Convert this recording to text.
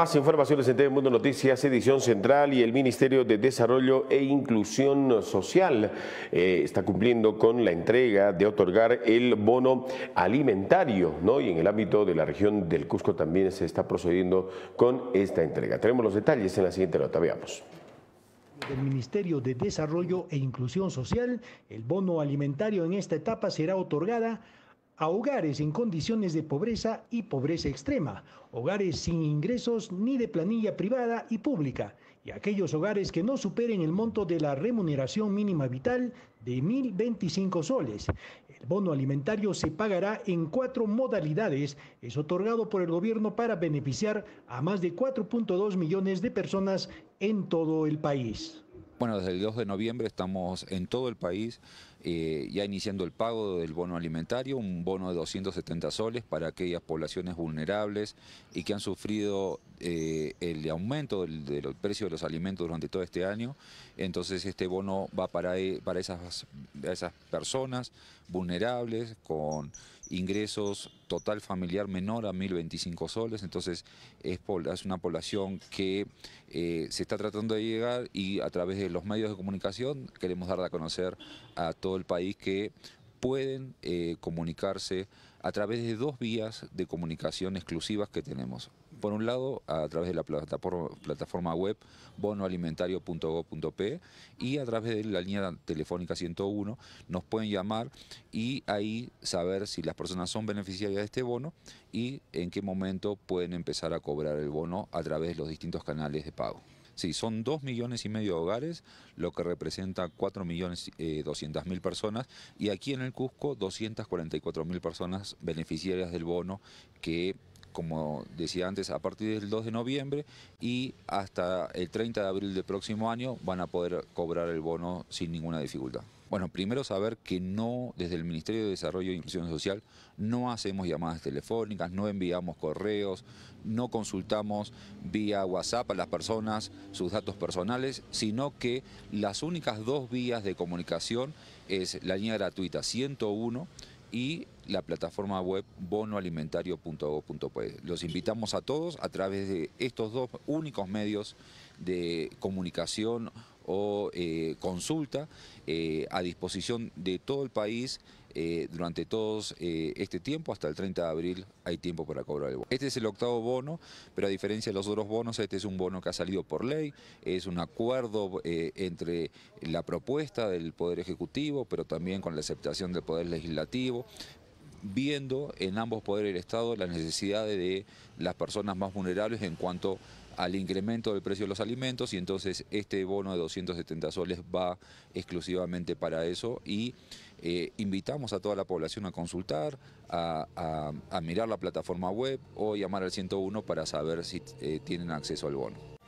Más informaciones en TV Mundo Noticias, edición central y el Ministerio de Desarrollo e Inclusión Social eh, está cumpliendo con la entrega de otorgar el bono alimentario, ¿no? Y en el ámbito de la región del Cusco también se está procediendo con esta entrega. Tenemos los detalles en la siguiente nota, veamos El Ministerio de Desarrollo e Inclusión Social, el bono alimentario en esta etapa será otorgada a hogares en condiciones de pobreza y pobreza extrema, hogares sin ingresos ni de planilla privada y pública, y aquellos hogares que no superen el monto de la remuneración mínima vital de 1.025 soles. El bono alimentario se pagará en cuatro modalidades. Es otorgado por el gobierno para beneficiar a más de 4.2 millones de personas en todo el país. Bueno, desde el 2 de noviembre estamos en todo el país eh, ya iniciando el pago del bono alimentario, un bono de 270 soles para aquellas poblaciones vulnerables y que han sufrido eh, el aumento del, precio de los alimentos durante todo este año. Entonces este bono va para, e, para esas, esas personas vulnerables con ingresos total familiar menor a 1.025 soles, entonces es, una población que eh, se está tratando de llegar y a través de los medios de comunicación queremos dar a conocer a todos del el país que pueden eh, comunicarse a través de dos vías de comunicación exclusivas que tenemos. Por un lado, a través de la plataforma, web bonoalimentario.gov.p y a través de la línea telefónica 101 nos pueden llamar y ahí saber si las personas son beneficiarias de este bono y en qué momento pueden empezar a cobrar el bono a través de los distintos canales de pago. Sí, son 2 millones y medio de hogares, lo que representa 4 millones eh, doscientas mil personas, y aquí en el Cusco 244.000 mil personas beneficiarias del bono que como decía antes, a partir del 2 de noviembre y hasta el 30 de abril del próximo año van a poder cobrar el bono sin ninguna dificultad. Bueno, primero saber que no, desde el Ministerio de Desarrollo e Inclusión Social, no hacemos llamadas telefónicas, no enviamos correos, no consultamos vía WhatsApp a las personas sus datos personales, sino que las únicas dos vías de comunicación es la línea gratuita 101, y la plataforma web bonoalimentario.gov.pe. Los invitamos a todos a través de estos dos únicos medios de comunicación o eh, consulta eh, a disposición de todo el país eh, durante todo este tiempo, hasta el 30 de abril hay tiempo para cobrar el bono. Este es el octavo bono, pero a diferencia de los otros bonos, este es un bono que ha salido por ley, es un acuerdo entre la propuesta del Poder Ejecutivo, pero también con la aceptación del Poder Legislativo, viendo en ambos poderes del Estado las necesidades de las personas más vulnerables en cuanto a al incremento del precio de los alimentos y entonces este bono de 270 soles va exclusivamente para eso y eh, invitamos a toda la población a consultar, a, mirar la plataforma web o llamar al 101 para saber si eh, tienen acceso al bono.